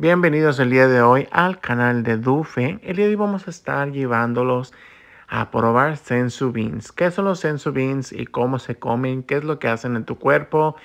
Bienvenidos el día de hoy al canal de Dufe. El día de hoy vamos a estar llevándolos a probar sensu beans. ¿Qué son los sensu beans y cómo se comen? ¿Qué es lo que hacen en tu cuerpo?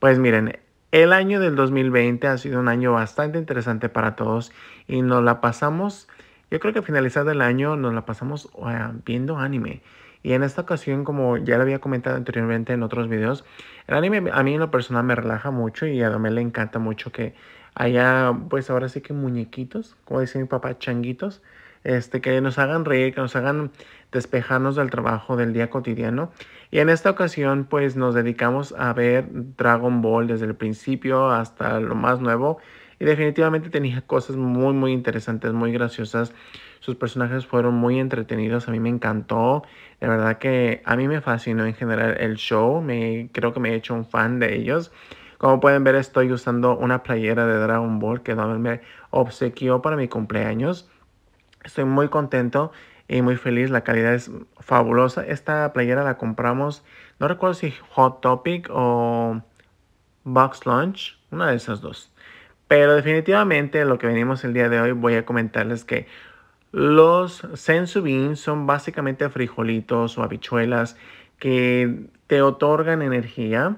Pues miren, el año del 2020 ha sido un año bastante interesante para todos y nos la pasamos, yo creo que a finalizar el año nos la pasamos ah, viendo anime. Y en esta ocasión, como ya lo había comentado anteriormente en otros videos, el anime a mí en lo personal me relaja mucho y a mí le encanta mucho que allá, pues ahora sí que muñequitos, como dice mi papá, changuitos, este, que nos hagan reír, que nos hagan despejarnos del trabajo del día cotidiano. Y en esta ocasión, pues nos dedicamos a ver Dragon Ball desde el principio hasta lo más nuevo. Y definitivamente tenía cosas muy, muy interesantes, muy graciosas. Sus personajes fueron muy entretenidos, a mí me encantó. De verdad que a mí me fascinó en general el show, me, creo que me he hecho un fan de ellos. Como pueden ver, estoy usando una playera de Dragon Ball que Donald me obsequió para mi cumpleaños. Estoy muy contento y muy feliz. La calidad es fabulosa. Esta playera la compramos, no recuerdo si Hot Topic o Box Lunch, una de esas dos. Pero definitivamente lo que venimos el día de hoy voy a comentarles que los sensu beans son básicamente frijolitos o habichuelas que te otorgan energía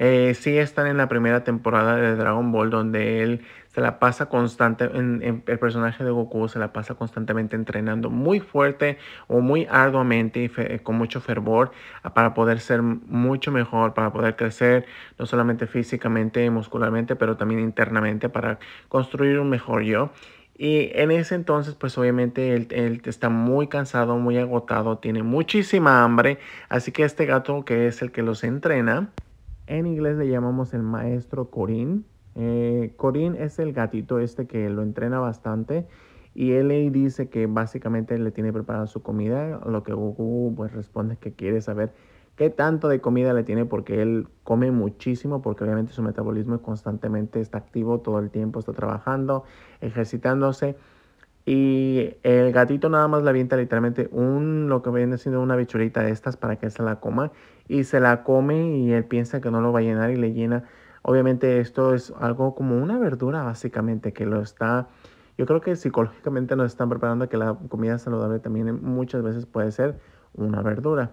eh, sí están en la primera temporada de Dragon Ball donde él se la pasa constante, el personaje de Goku se la pasa constantemente entrenando muy fuerte o muy arduamente y eh, con mucho fervor ah, para poder ser mucho mejor, para poder crecer no solamente físicamente y muscularmente, pero también internamente para construir un mejor yo. Y en ese entonces, pues obviamente él, está muy cansado, muy agotado, tiene muchísima hambre. Así que este gato que es el que los entrena, en inglés le llamamos el maestro Corin. Eh, Corin es el gatito este que lo entrena bastante y él le dice que básicamente le tiene preparada su comida, lo que Goku pues responde que quiere saber qué tanto de comida le tiene porque él come muchísimo porque obviamente su metabolismo constantemente está activo todo el tiempo, está trabajando, ejercitándose. Y el gatito nada más le avienta literalmente un, lo que viene siendo una bichurita de estas para que se la coma. Y se la come y él piensa que no lo va a llenar y le llena. Obviamente esto es algo como una verdura básicamente que lo está... Yo creo que psicológicamente nos están preparando que la comida saludable también muchas veces puede ser una verdura.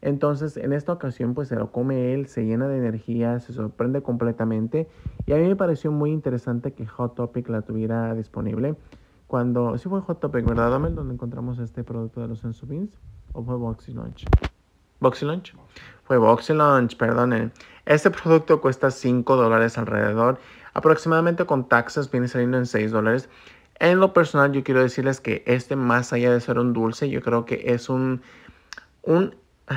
Entonces, en esta ocasión, pues se lo come él, se llena de energía, se sorprende completamente. Y a mí me pareció muy interesante que Hot Topic la tuviera disponible cuando, sí fue Hot Topic, ¿verdad, Dame Donde encontramos este producto de los Beans o fue Boxy Launch. Boxy Launch. Fue Boxy Launch, perdonen. Este producto cuesta 5 dólares alrededor. Aproximadamente con taxas viene saliendo en 6 dólares. En lo personal, yo quiero decirles que este, más allá de ser un dulce, yo creo que es un, un,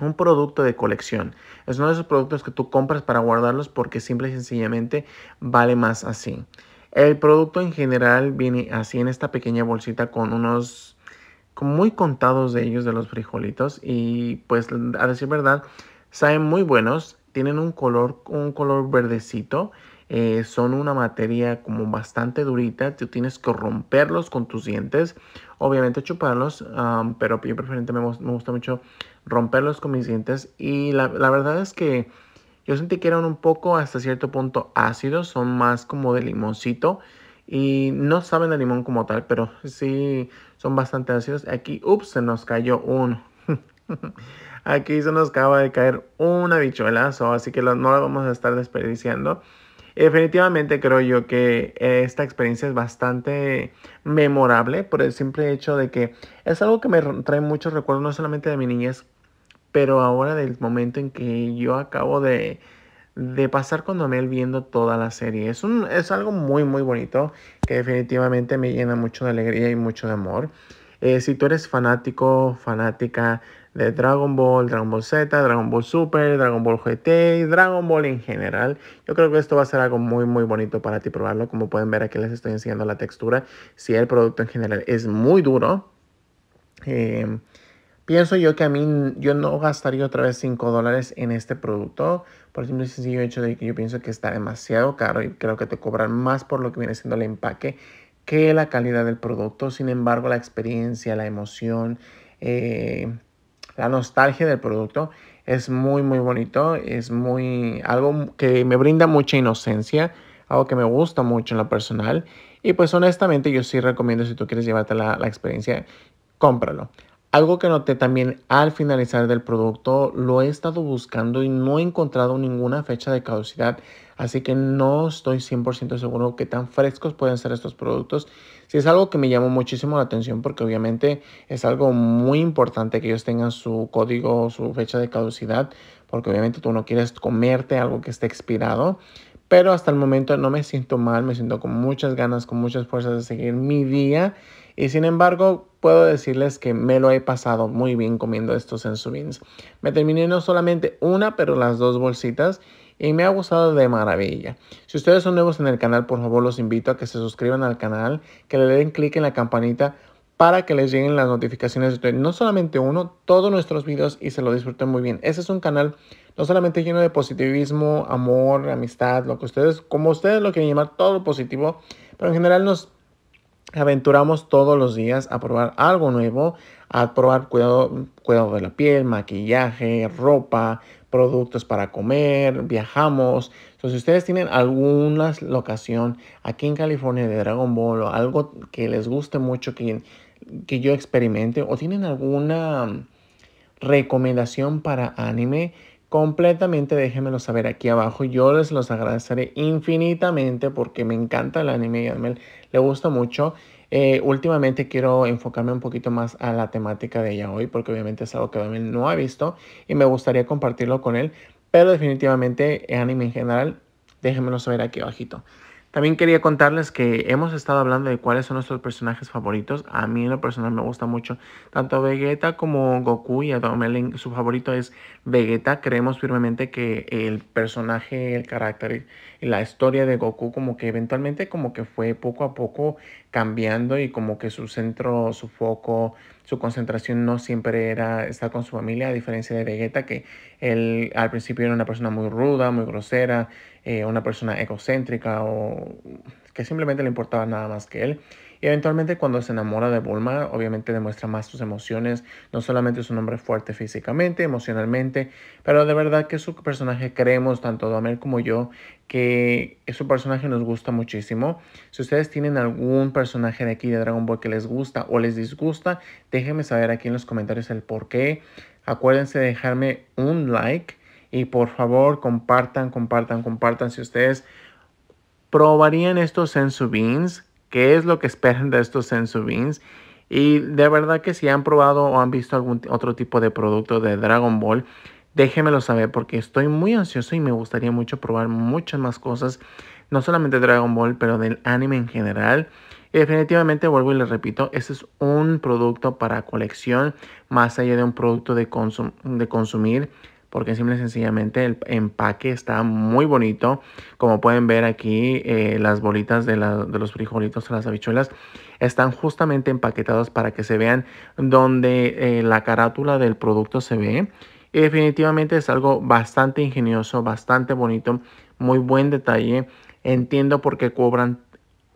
un producto de colección. Es uno de esos productos que tú compras para guardarlos porque simple y sencillamente vale más así. El producto en general viene así en esta pequeña bolsita con unos muy contados de ellos, de los frijolitos. Y pues a decir verdad, saben muy buenos. Tienen un color, un color verdecito. Eh, son una materia como bastante durita. Tú tienes que romperlos con tus dientes. Obviamente chuparlos, pero yo preferente me, gusta mucho romperlos con mis dientes. Y la verdad es que yo sentí que eran un poco hasta cierto punto ácidos, son más como de limoncito y no saben de limón como tal, pero sí son bastante ácidos. Aquí, ups, se nos cayó uno. Aquí se nos acaba de caer una bichuelazo, así que no la vamos a estar desperdiciando. Definitivamente creo yo que eh, esta experiencia es bastante memorable por el simple hecho de que es algo que me trae muchos recuerdos, no solamente de mi niñez, pero ahora del momento en que yo acabo de, pasar con Amel viendo toda la serie. Es, un, es algo muy, muy bonito que definitivamente me llena mucho de alegría y mucho de amor. Eh, si tú eres fanático, fanática de Dragon Ball, Dragon Ball Z, Dragon Ball Super, Dragon Ball GT, Dragon Ball en general, yo creo que esto va a ser algo muy, muy bonito para ti probarlo. Como pueden ver, aquí les estoy enseñando la textura. Si el producto en general es muy duro. Eh, Pienso yo que a mí, yo no gastaría otra vez 5 dólares en este producto, por ejemplo sencillo hecho de que yo pienso que está demasiado caro y creo que te cobran más por lo que viene siendo el empaque que la calidad del producto. Sin embargo, la experiencia, la emoción, eh, la nostalgia del producto es muy, muy bonito. Es muy algo que me brinda mucha inocencia, algo que me gusta mucho en lo personal. Y pues honestamente yo sí recomiendo si tú quieres llevarte la experiencia, cómpralo. Algo que noté también al finalizar del producto, lo he estado buscando y no he encontrado ninguna fecha de caducidad, así que no estoy 100% seguro que tan frescos pueden ser estos productos. Si es algo que me llamó muchísimo la atención porque obviamente es algo muy importante que ellos tengan su código, su fecha de caducidad, porque obviamente tú no quieres comerte algo que esté expirado. Pero hasta el momento no me siento mal, me siento con muchas ganas, con muchas fuerzas de seguir mi día y sin embargo, puedo decirles que me lo he pasado muy bien comiendo estos beans. Me terminé no solamente una, pero las dos bolsitas y me ha gustado de maravilla. Si ustedes son nuevos en el canal, por favor los invito a que se suscriban al canal, que le den click en la campanita para que les lleguen las notificaciones de no solamente uno, todos nuestros videos y se lo disfruten muy bien. Ese es un canal no solamente lleno de positivismo, amor, amistad, lo que ustedes, como ustedes lo quieren llamar, todo positivo, pero en general nos aventuramos todos los días a probar algo nuevo, a probar cuidado, cuidado de la piel, maquillaje, ropa, productos para comer, viajamos. Entonces, si ustedes tienen alguna locación aquí en California de Dragon Ball o algo que les guste mucho que, que yo experimente o tienen alguna recomendación para anime, completamente déjenmelo saber aquí abajo. Yo les los agradeceré infinitamente porque me encanta el anime y a le gusta mucho. Eh, últimamente quiero enfocarme un poquito más a la temática de ella hoy porque obviamente es algo que Daniel no ha visto y me gustaría compartirlo con él, pero definitivamente anime en general, déjenmelo saber aquí abajito. También quería contarles que hemos estado hablando de cuáles son nuestros personajes favoritos. A mí en lo personal me gusta mucho tanto Vegeta como Goku y a Su favorito es Vegeta. Creemos firmemente que el personaje, el carácter la historia de Goku como que eventualmente como que fue poco a poco cambiando y como que su centro, su foco, su concentración no siempre era estar con su familia, a diferencia de Vegeta que él al principio era una persona muy ruda, muy grosera, eh, una persona egocéntrica o que simplemente le importaba nada más que él. Y eventualmente cuando se enamora de Bulma, obviamente demuestra más sus emociones. No solamente es un hombre fuerte físicamente, emocionalmente, pero de verdad que su personaje creemos, tanto Domer como yo, que su personaje nos gusta muchísimo. Si ustedes tienen algún personaje de aquí de Dragon Ball que les gusta o les disgusta, déjenme saber aquí en los comentarios el por qué. Acuérdense de dejarme un like y por favor compartan, compartan, compartan si ustedes probarían estos sensu beans qué es lo que esperan de estos sensu beans. Y de verdad que si han probado o han visto algún otro tipo de producto de Dragon Ball, déjenmelo saber porque estoy muy ansioso y me gustaría mucho probar muchas más cosas, no solamente Dragon Ball, pero del anime en general. Y definitivamente vuelvo y les repito, este es un producto para colección, más allá de un producto de, de consumir porque simple y sencillamente el empaque está muy bonito. Como pueden ver aquí, eh, las bolitas de, los frijolitos las habichuelas están justamente empaquetadas para que se vean donde eh, la carátula del producto se ve. Y definitivamente es algo bastante ingenioso, bastante bonito, muy buen detalle. Entiendo por qué cobran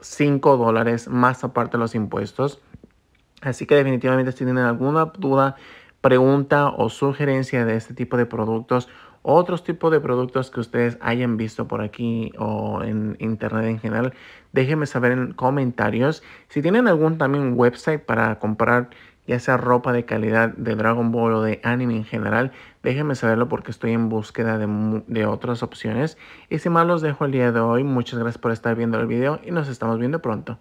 5 dólares más aparte de los impuestos. Así que definitivamente si tienen alguna duda pregunta o sugerencia de este tipo de productos, otros tipos de productos que ustedes hayan visto por aquí o en internet en general, déjenme saber en comentarios. Si tienen algún también website para comprar ya sea ropa de calidad de Dragon Ball o de anime en general, déjenme saberlo porque estoy en búsqueda de, otras opciones. Y sin más los dejo el día de hoy. Muchas gracias por estar viendo el video y nos estamos viendo pronto.